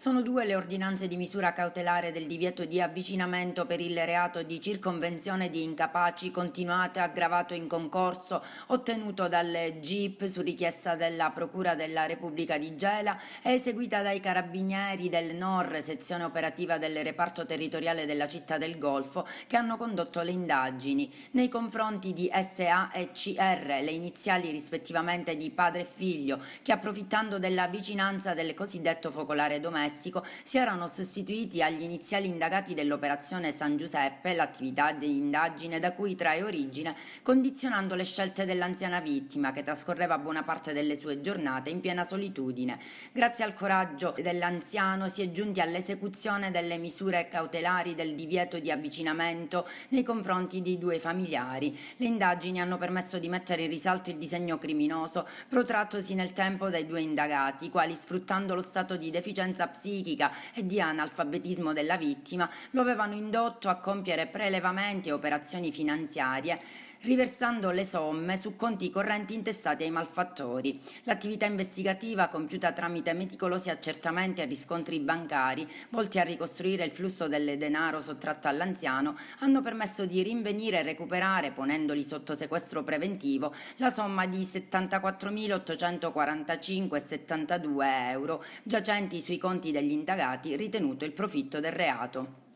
Sono due le ordinanze di misura cautelare del divieto di avvicinamento per il reato di circonvenzione di incapaci continuate aggravato in concorso ottenuto dalle GIP su richiesta della Procura della Repubblica di Gela e eseguita dai Carabinieri del NOR, sezione operativa del reparto territoriale della città del Golfo, che hanno condotto le indagini nei confronti di SA e CR, le iniziali rispettivamente di padre e figlio, che approfittando della vicinanza del cosiddetto focolare domestico Messico si erano sostituiti agli iniziali indagati dell'operazione San Giuseppe l'attività di indagine da cui trae origine, condizionando le scelte dell'anziana vittima che trascorreva buona parte delle sue giornate in piena solitudine. Grazie al coraggio dell'anziano si è giunti all'esecuzione delle misure cautelari del divieto di avvicinamento nei confronti dei due familiari. Le indagini hanno permesso di mettere in risalto il disegno criminoso protrattosi nel tempo dai due indagati, quali sfruttando lo stato di deficienza psicologica psichica e di analfabetismo della vittima lo avevano indotto a compiere prelevamenti e operazioni finanziarie riversando le somme su conti correnti intestati ai malfattori. L'attività investigativa, compiuta tramite meticolosi accertamenti e riscontri bancari, volti a ricostruire il flusso del denaro sottratto all'anziano, hanno permesso di rinvenire e recuperare, ponendoli sotto sequestro preventivo, la somma di 74.845,72 euro, giacenti sui conti dagli indagati ritenuto il profitto del reato.